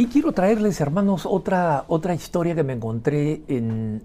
Y quiero traerles, hermanos, otra, otra historia que me encontré en,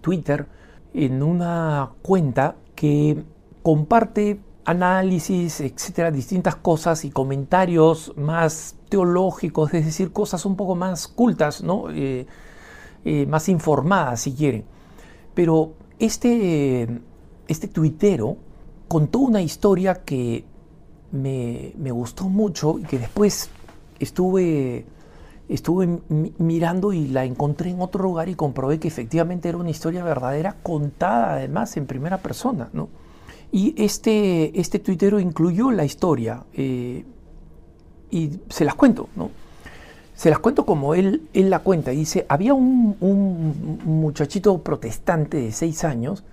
Twitter, en una cuenta que comparte análisis, etcétera, distintas cosas y comentarios más teológicos, es decir, cosas un poco más cultas, ¿no? Eh, eh, más informadas, si quieren. Pero este, este tuitero contó una historia que me gustó mucho y que después estuve estuve mirando y la encontré en otro lugar y comprobé que efectivamente era una historia verdadera contada además en primera persona, ¿no? Y este, este tuitero incluyó la historia eh, y se las cuento, ¿no? Se las cuento como él, él la cuenta. Dice, había un, un muchachito protestante de seis años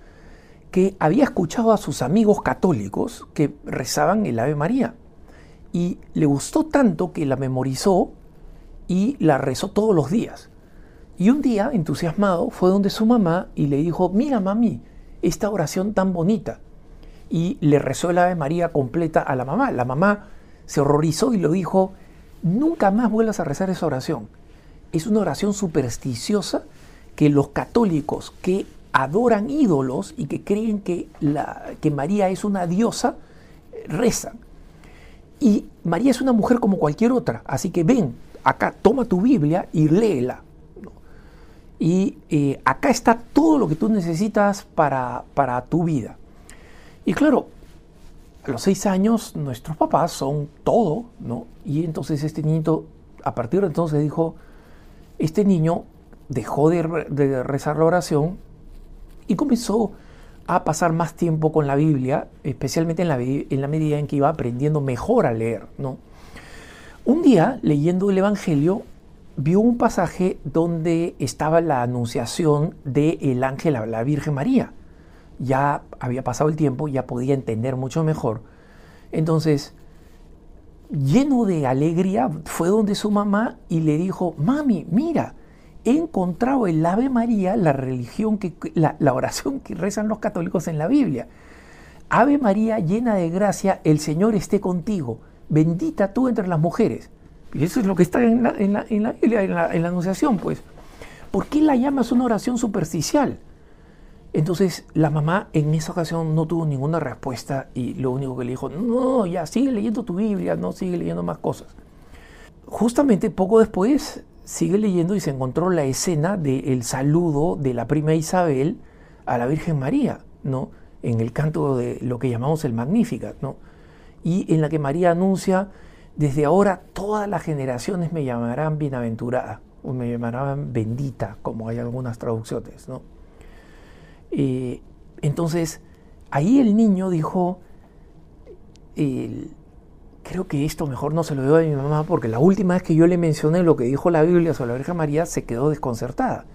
que había escuchado a sus amigos católicos que rezaban el Ave María. Y le gustó tanto que la memorizó y la rezó todos los días. Y un día, entusiasmado, fue donde su mamá y le dijo, mira mami, esta oración tan bonita. Y le rezó el Ave María completa a la mamá. La mamá se horrorizó y lo dijo, nunca más vuelvas a rezar esa oración. Es una oración supersticiosa que los católicos que adoran ídolos y que creen que, la, que María es una diosa, eh, rezan. Y María es una mujer como cualquier otra, así que ven, acá toma tu Biblia y léela. Y eh, acá está todo lo que tú necesitas para, para tu vida. Y claro, a los seis años nuestros papás son todo, ¿no? Y entonces este niñito, a partir de entonces dijo, este niño dejó de, rezar la oración y comenzó a pasar más tiempo con la Biblia, especialmente en la, en la medida en que iba aprendiendo mejor a leer, ¿no? Un día, leyendo el Evangelio, vio un pasaje donde estaba la anunciación del ángel a la Virgen María. Ya había pasado el tiempo, ya podía entender mucho mejor. Entonces, lleno de alegría, fue donde su mamá y le dijo, mami, mira, he encontrado el Ave María, la religión que, la oración que rezan los católicos en la Biblia. Ave María, llena de gracia, el Señor esté contigo bendita tú entre las mujeres. Y eso es lo que está en la, en la, en la, anunciación, pues. ¿Por qué la llamas una oración superficial? Entonces la mamá en esa ocasión no tuvo ninguna respuesta y lo único que le dijo, no, ya sigue leyendo tu Biblia, no sigue leyendo más cosas. Justamente poco después sigue leyendo y se encontró la escena del saludo de la prima Isabel a la Virgen María, ¿no? En el canto de lo que llamamos el Magnificat, ¿no? y en la que María anuncia, desde ahora todas las generaciones me llamarán bienaventurada o me llamarán bendita, como hay algunas traducciones. ¿no? Eh, entonces, ahí el niño dijo, creo que esto mejor no se lo digo a mi mamá porque la última vez que yo le mencioné lo que dijo la Biblia sobre la Virgen María se quedó desconcertada.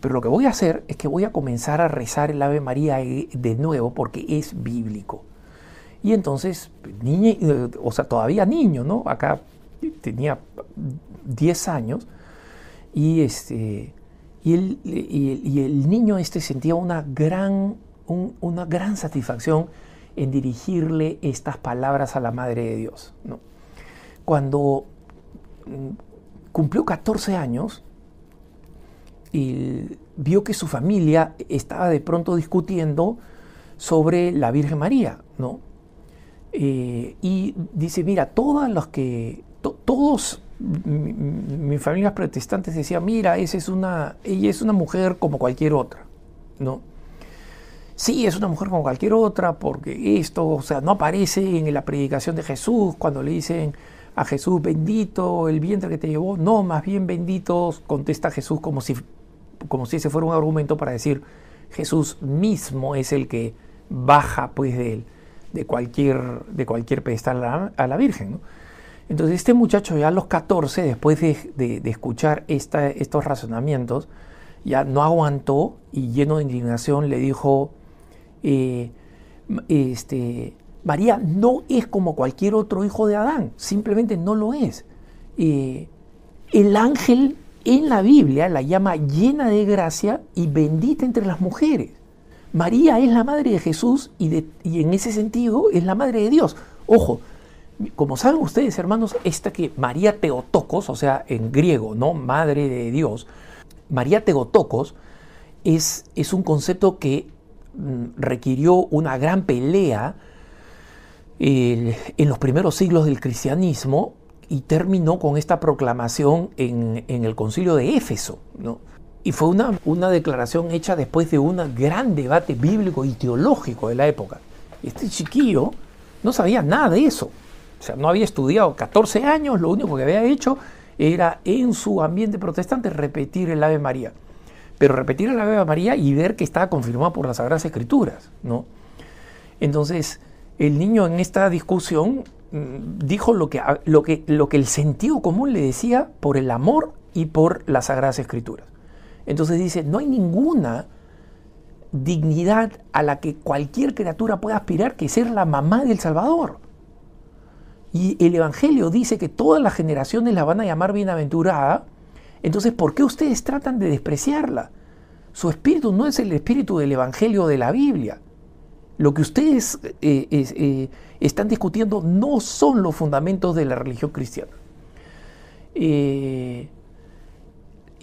Pero lo que voy a hacer es que voy a comenzar a rezar el Ave María eh, de nuevo porque es bíblico. Y entonces, niña, eh, o sea, todavía niño, ¿no? Acá tenía 10 años y, este, y, el, y, el, niño este sentía una gran, una gran satisfacción en dirigirle estas palabras a la Madre de Dios. ¿no? Cuando mm, cumplió 14 años, y vio que su familia estaba de pronto discutiendo sobre la Virgen María, ¿no? Eh, y dice, mira, todas las que, todos, mis familias protestantes decían, mira, ella es una mujer como cualquier otra, ¿no? Sí, es una mujer como cualquier otra, porque esto, o sea, no aparece en la predicación de Jesús cuando le dicen a Jesús, bendito el vientre que te llevó. No, más bien bendito, contesta Jesús como si, como si ese fuera un argumento para decir, Jesús mismo es el que baja pues de él de cualquier, de cualquier pedestal a, la, Virgen. Entonces este muchacho ya a los 14, después de, escuchar esta, estos razonamientos, ya no aguantó y lleno de indignación le dijo, eh, este, María no es como cualquier otro hijo de Adán, simplemente no lo es. Eh, el ángel en la Biblia la llama llena de gracia y bendita entre las mujeres. María es la madre de Jesús y, en ese sentido es la madre de Dios. Ojo, como saben ustedes, hermanos, esta que María Teotocos, o sea, en griego, ¿no? Madre de Dios, María Teotocos es, es un concepto que mm, requirió una gran pelea eh, en los primeros siglos del cristianismo y terminó con esta proclamación en, en el concilio de Éfeso, ¿no? Y fue una, una declaración hecha después de un gran debate bíblico y teológico de la época. Este chiquillo no sabía nada de eso. O sea, no había estudiado 14 años, lo único que había hecho era en su ambiente protestante repetir el Ave María. Pero repetir el Ave María y ver que estaba confirmado por las Sagradas Escrituras, ¿no? Entonces, el niño en esta discusión mm, dijo lo que, lo que, lo que el sentido común le decía por el amor y por las Sagradas Escrituras. Entonces dice, no hay ninguna dignidad a la que cualquier criatura pueda aspirar que ser la mamá del Salvador. Y el Evangelio dice que todas las generaciones la van a llamar bienaventurada. Entonces, ¿por qué ustedes tratan de despreciarla? Su espíritu no es el espíritu del Evangelio de la Biblia. Lo que ustedes eh, eh, están discutiendo no son los fundamentos de la religión cristiana. Eh,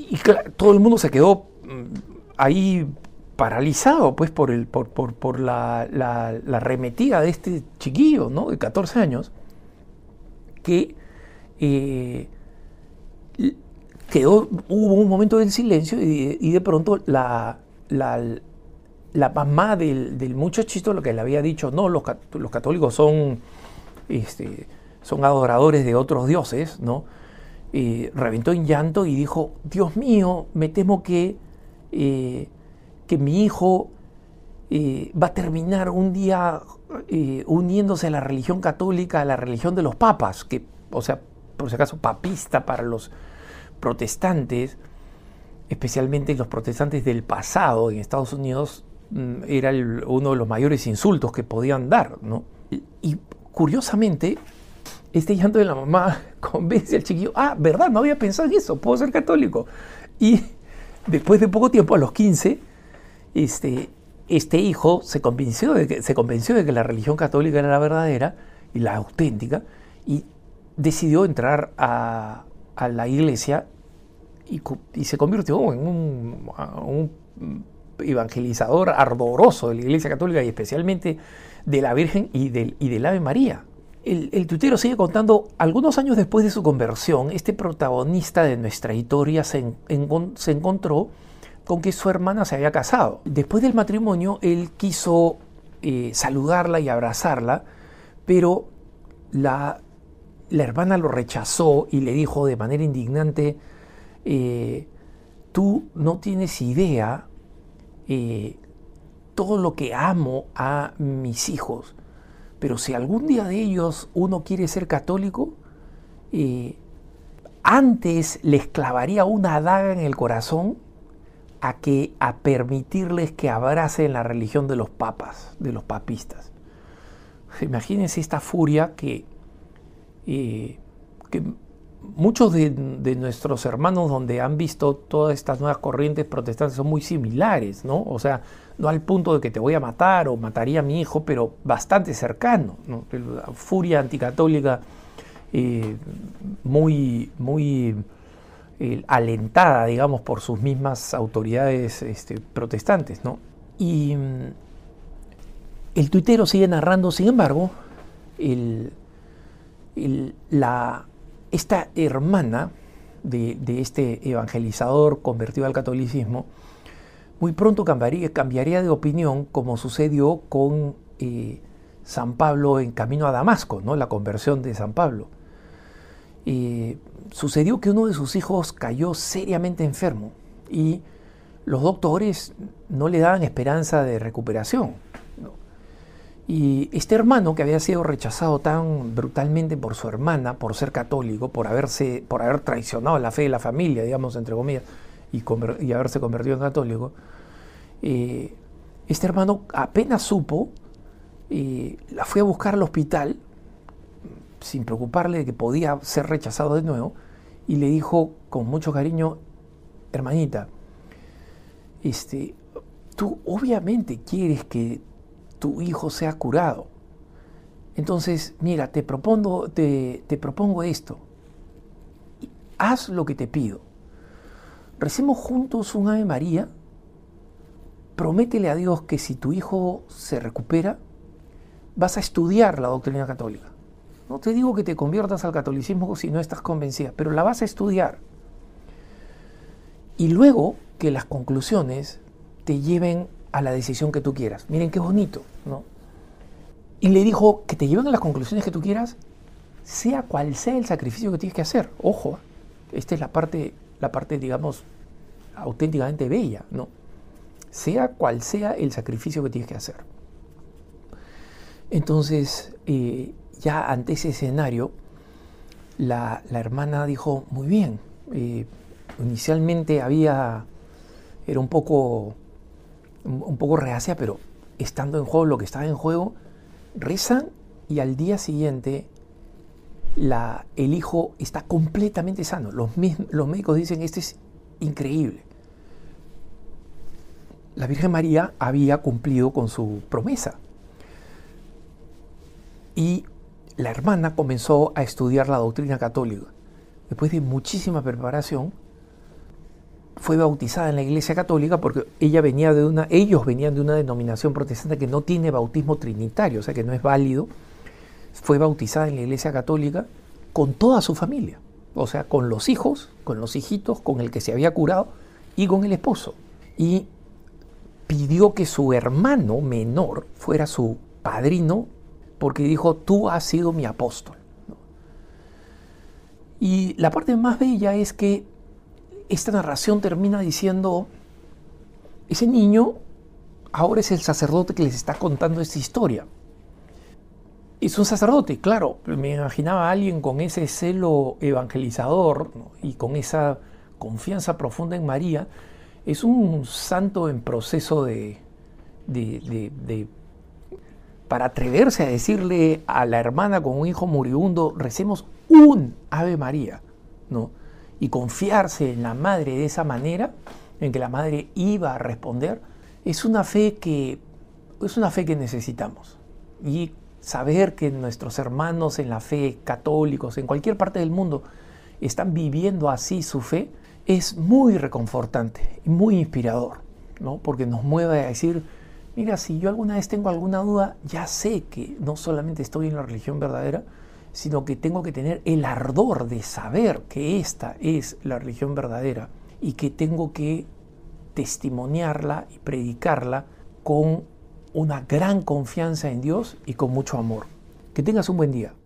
y todo el mundo se quedó mm, ahí paralizado pues por, el, por, la, la, arremetida de este chiquillo, ¿no? De 14 años, que eh, quedó, hubo un momento de silencio y, de pronto la, la, mamá del, del, muchachito, lo que le había dicho, no, los, católicos son, este, son adoradores de otros dioses, ¿no? Eh, reventó en llanto y dijo, Dios mío, me temo que, eh, que mi hijo eh, va a terminar un día uniéndose a la religión católica, a la religión de los papas, que, o sea, por si acaso, papista para los protestantes, especialmente los protestantes del pasado en Estados Unidos, mm, era uno de los mayores insultos que podían dar, Y curiosamente, este llanto de la mamá convence al chiquillo, ah, verdad, no había pensado en eso, puedo ser católico. Y después de poco tiempo, a los 15, este, este hijo se convenció, de que, se convenció de que la religión católica era la verdadera y la auténtica, y decidió entrar a, la iglesia y, se convirtió en un, evangelizador ardoroso de la iglesia católica y especialmente de la Virgen y del, y del Ave María. El, tutero sigue contando, algunos años después de su conversión, este protagonista de nuestra historia se, encontró con que su hermana se había casado. Después del matrimonio, él quiso eh, saludarla y abrazarla, pero la, hermana lo rechazó y le dijo de manera indignante, eh, tú no tienes idea eh, todo lo que amo a mis hijos. Pero si algún día de ellos uno quiere ser católico, eh, antes les clavaría una daga en el corazón a que a permitirles que abracen la religión de los papas, de los papistas. Imagínense esta furia que, eh, que muchos de, nuestros hermanos donde han visto todas estas nuevas corrientes protestantes son muy similares, ¿no? O sea, no al punto de que te voy a matar o mataría a mi hijo, pero bastante cercano, ¿no? La furia anticatólica eh, muy, muy eh, alentada, digamos, por sus mismas autoridades este, protestantes, ¿no? Y mm, el tuitero sigue narrando, sin embargo, la esta hermana de, este evangelizador convertido al catolicismo, muy pronto cambiaría, cambiaría de opinión como sucedió con eh, San Pablo en camino a Damasco, ¿no? la conversión de San Pablo. sucedió que uno de sus hijos cayó seriamente enfermo y los doctores no le daban esperanza de recuperación. Y este hermano que había sido rechazado tan brutalmente por su hermana, por ser católico, por, haberse, por haber traicionado la fe de la familia, digamos, entre comillas, y, haberse convertido en católico, eh, este hermano apenas supo, eh, la fue a buscar al hospital, sin preocuparle de que podía ser rechazado de nuevo, y le dijo con mucho cariño, hermanita, este, tú obviamente quieres que tu hijo sea curado. Entonces, mira, te propongo, propongo esto. Haz lo que te pido. Recemos juntos un Ave María. Prométele a Dios que si tu hijo se recupera, vas a estudiar la doctrina católica. No te digo que te conviertas al catolicismo si no estás convencida, pero la vas a estudiar. Y luego que las conclusiones te lleven a la decisión que tú quieras. Miren qué bonito, ¿no? Y le dijo que te lleven a las conclusiones que tú quieras, sea cual sea el sacrificio que tienes que hacer. Ojo, esta es la parte, la parte digamos, auténticamente bella, ¿no? Sea cual sea el sacrificio que tienes que hacer. Entonces, eh, ya ante ese escenario, la, hermana dijo, muy bien, eh, inicialmente había, era un poco un poco reacia, pero estando en juego, lo que está en juego, rezan y al día siguiente la, el hijo está completamente sano. Los, los médicos dicen, esto es increíble. La Virgen María había cumplido con su promesa. Y la hermana comenzó a estudiar la doctrina católica. Después de muchísima preparación, fue bautizada en la Iglesia Católica porque ella venía de una, ellos venían de una denominación protestante que no tiene bautismo trinitario, o sea que no es válido. Fue bautizada en la Iglesia Católica con toda su familia, o sea, con los hijos, con los hijitos, con el que se había curado y con el esposo. Y pidió que su hermano menor fuera su padrino porque dijo, tú has sido mi apóstol. Y la parte más bella es que esta narración termina diciendo, ese niño ahora es el sacerdote que les está contando esta historia. Es un sacerdote, claro, me imaginaba a alguien con ese celo evangelizador y con esa confianza profunda en María. Es un santo en proceso de, de para atreverse a decirle a la hermana con un hijo moribundo, recemos un Ave María, ¿no? y confiarse en la madre de esa manera, en que la madre iba a responder, es una fe que, es una fe que necesitamos. Y saber que nuestros hermanos en la fe, católicos, en cualquier parte del mundo, están viviendo así su fe, es muy reconfortante y muy inspirador, porque nos mueve a decir, mira, si yo alguna vez tengo alguna duda, ya sé que no solamente estoy en la religión verdadera, sino que tengo que tener el ardor de saber que esta es la religión verdadera y que tengo que testimoniarla y predicarla con una gran confianza en Dios y con mucho amor. Que tengas un buen día.